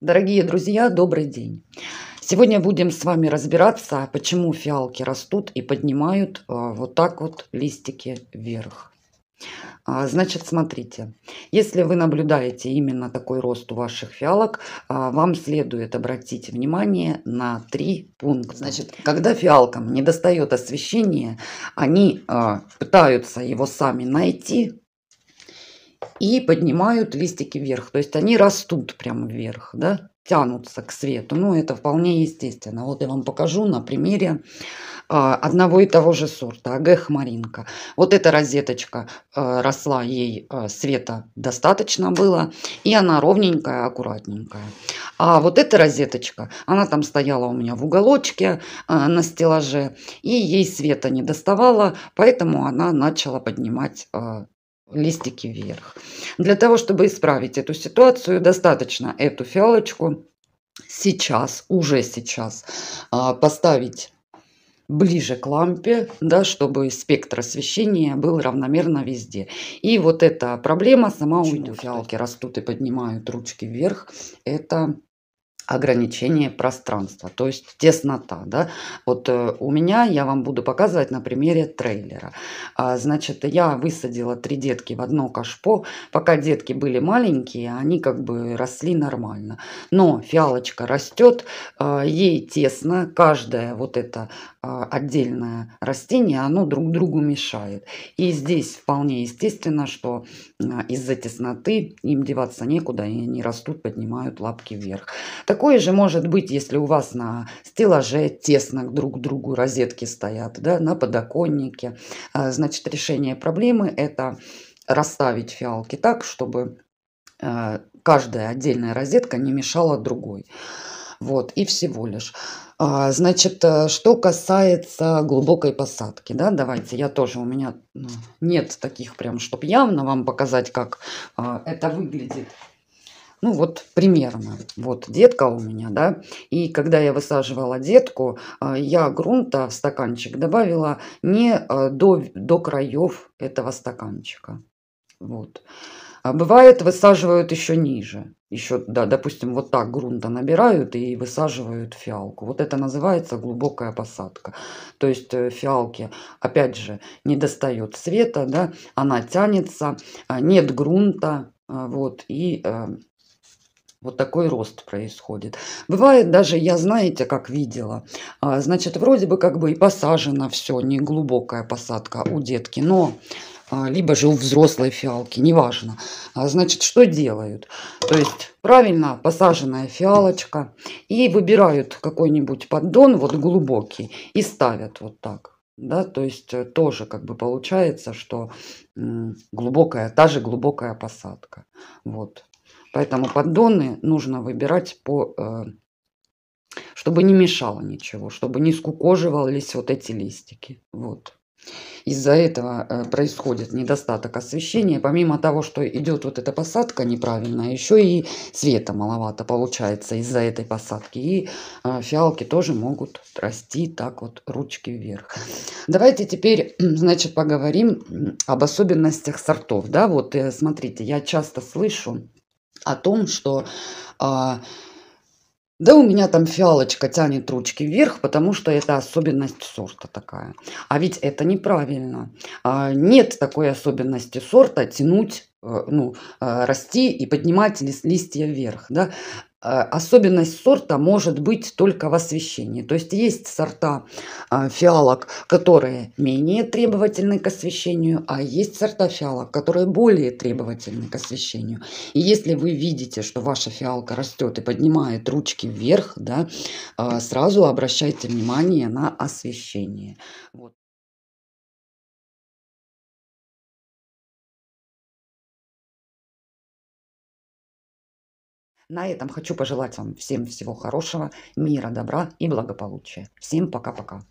Дорогие друзья, добрый день! Сегодня будем с вами разбираться, почему фиалки растут и поднимают а, вот так вот листики вверх. А, значит, смотрите, если вы наблюдаете именно такой рост у ваших фиалок, а, вам следует обратить внимание на три пункта. Значит, когда фиалкам недостает освещения, они пытаются его сами найти, и поднимают листики вверх. То есть они растут прямо вверх, да, тянутся к свету. Ну, это вполне естественно. Вот я вам покажу на примере а, одного и того же сорта, АГ Вот эта розеточка а, росла, ей а, света достаточно было, и она ровненькая, аккуратненькая. А вот эта розеточка, она там стояла у меня в уголочке на стеллаже, и ей света не доставало, поэтому она начала поднимать листики вверх. Для того, чтобы исправить эту ситуацию, достаточно эту фиалочку сейчас, уже сейчас а, поставить ближе к лампе, да, чтобы спектр освещения был равномерно везде. И вот эта проблема сама Почему уйдет. Фиалки растут и поднимают ручки вверх. Это ограничение пространства, то есть теснота. Да? Вот э, у меня, я вам буду показывать на примере трейлера. А, значит, я высадила три детки в одно кашпо. Пока детки были маленькие, они как бы росли нормально. Но фиалочка растет, э, а, ей тесно, каждое вот это э, отдельное растение, оно друг другу мешает. И здесь вполне естественно, что а, из-за тесноты им деваться некуда, и они растут, поднимают лапки вверх. Так Такое же может быть, если у вас на стеллаже тесно друг к другу розетки стоят, да, на подоконнике. А, значит, решение проблемы – это расставить фиалки так, чтобы а, каждая отдельная розетка не мешала другой. Вот, и всего лишь. А, значит, э, что касается глубокой посадки, да, давайте, я тоже, у меня ну, нет таких прям, чтобы явно вам показать, как это выглядит. Ну вот примерно, вот детка у меня, да, и когда я высаживала детку, э, я грунта в стаканчик добавила не э, до, до краев этого стаканчика, вот. А бывает высаживают еще ниже, еще, да, допустим, вот так грунта набирают и высаживают фиалку. Вот это называется глубокая посадка. То есть э, фиалке, опять же, не достает света, да, она тянется, а нет грунта, а вот, и вот такой рост происходит. Бывает даже, я знаете, как видела, а, значит, вроде бы как бы и посажено все, не глубокая посадка у детки, но а, либо же у взрослой фиалки, неважно. А, значит, что делают? То есть правильно посаженная фиалочка и выбирают какой-нибудь поддон, вот глубокий, и ставят вот так. Да, то есть э, тоже как бы получается, что глубокая, та же глубокая посадка. Вот. Поэтому поддоны нужно выбирать по... Э, чтобы не мешало ничего, чтобы не скукоживались вот эти листики. Вот. Из-за этого э, происходит недостаток освещения. Помимо того, что идет вот эта посадка неправильная, еще и света маловато получается из-за этой посадки. И э, фиалки тоже могут расти так вот ручки вверх. Давайте теперь, значит, поговорим об особенностях сортов. Да, вот смотрите, я часто слышу о том, что а, да у меня там фиалочка тянет ручки вверх, потому что это особенность сорта такая. А ведь это неправильно. А, нет такой особенности сорта тянуть Э, ну, э, расти и поднимать листья вверх. Да? Э, особенность сорта может быть только в освещении. То есть есть сорта фиалок, которые менее требовательны к освещению, а есть сорта фиалок, которые более требовательны к освещению. И если вы видите, что ваша фиалка растет и поднимает ручки вверх, да, сразу обращайте внимание на освещение. Вот. На этом хочу пожелать вам всем всего хорошего, мира, добра и благополучия. Всем пока-пока.